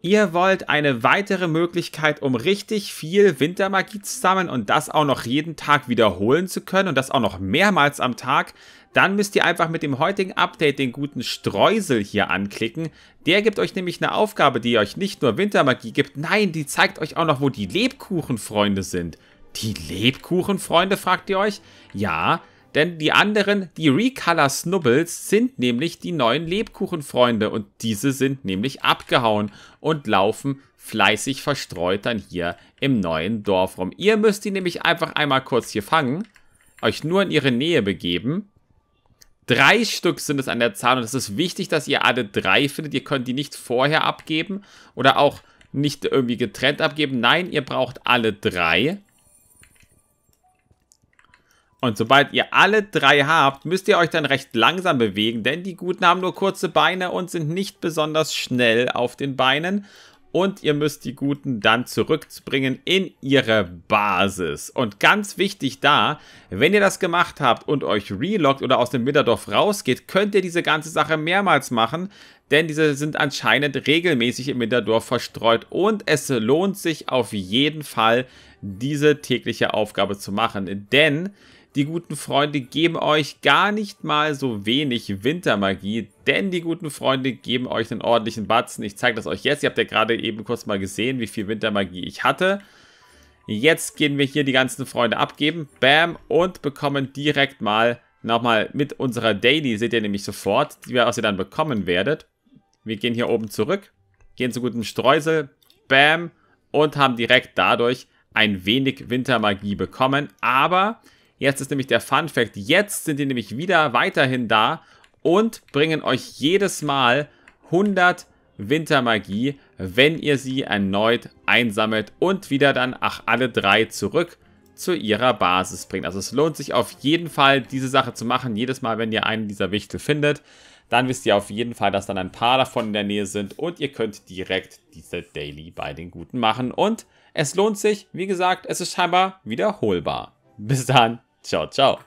Ihr wollt eine weitere Möglichkeit, um richtig viel Wintermagie zu sammeln und das auch noch jeden Tag wiederholen zu können und das auch noch mehrmals am Tag, dann müsst ihr einfach mit dem heutigen Update den guten Streusel hier anklicken. Der gibt euch nämlich eine Aufgabe, die euch nicht nur Wintermagie gibt, nein, die zeigt euch auch noch, wo die Lebkuchenfreunde sind. Die Lebkuchenfreunde, fragt ihr euch? Ja, denn die anderen, die Recolor Snubbles, sind nämlich die neuen Lebkuchenfreunde und diese sind nämlich abgehauen und laufen fleißig verstreut dann hier im neuen Dorf rum. Ihr müsst die nämlich einfach einmal kurz hier fangen, euch nur in ihre Nähe begeben. Drei Stück sind es an der Zahl und es ist wichtig, dass ihr alle drei findet. Ihr könnt die nicht vorher abgeben oder auch nicht irgendwie getrennt abgeben. Nein, ihr braucht alle drei. Und sobald ihr alle drei habt, müsst ihr euch dann recht langsam bewegen, denn die Guten haben nur kurze Beine und sind nicht besonders schnell auf den Beinen. Und ihr müsst die Guten dann zurückbringen in ihre Basis. Und ganz wichtig da, wenn ihr das gemacht habt und euch reloggt oder aus dem Mitterdorf rausgeht, könnt ihr diese ganze Sache mehrmals machen, denn diese sind anscheinend regelmäßig im Mitterdorf verstreut und es lohnt sich auf jeden Fall, diese tägliche Aufgabe zu machen. Denn die guten Freunde geben euch gar nicht mal so wenig Wintermagie, denn die guten Freunde geben euch einen ordentlichen Batzen. Ich zeige das euch jetzt. Ihr habt ja gerade eben kurz mal gesehen, wie viel Wintermagie ich hatte. Jetzt gehen wir hier die ganzen Freunde abgeben. Bam. Und bekommen direkt mal nochmal mit unserer Daily, seht ihr nämlich sofort, was ihr dann bekommen werdet. Wir gehen hier oben zurück, gehen zu gutem Streusel. Bam. Und haben direkt dadurch ein wenig Wintermagie bekommen. Aber Jetzt ist nämlich der Fun Fact. Jetzt sind die nämlich wieder weiterhin da und bringen euch jedes Mal 100 Wintermagie, wenn ihr sie erneut einsammelt und wieder dann, ach, alle drei zurück zu ihrer Basis bringt. Also es lohnt sich auf jeden Fall, diese Sache zu machen. Jedes Mal, wenn ihr einen dieser Wichtel findet, dann wisst ihr auf jeden Fall, dass dann ein paar davon in der Nähe sind und ihr könnt direkt diese Daily bei den Guten machen. Und es lohnt sich, wie gesagt, es ist scheinbar wiederholbar. Bis dann. 小赵。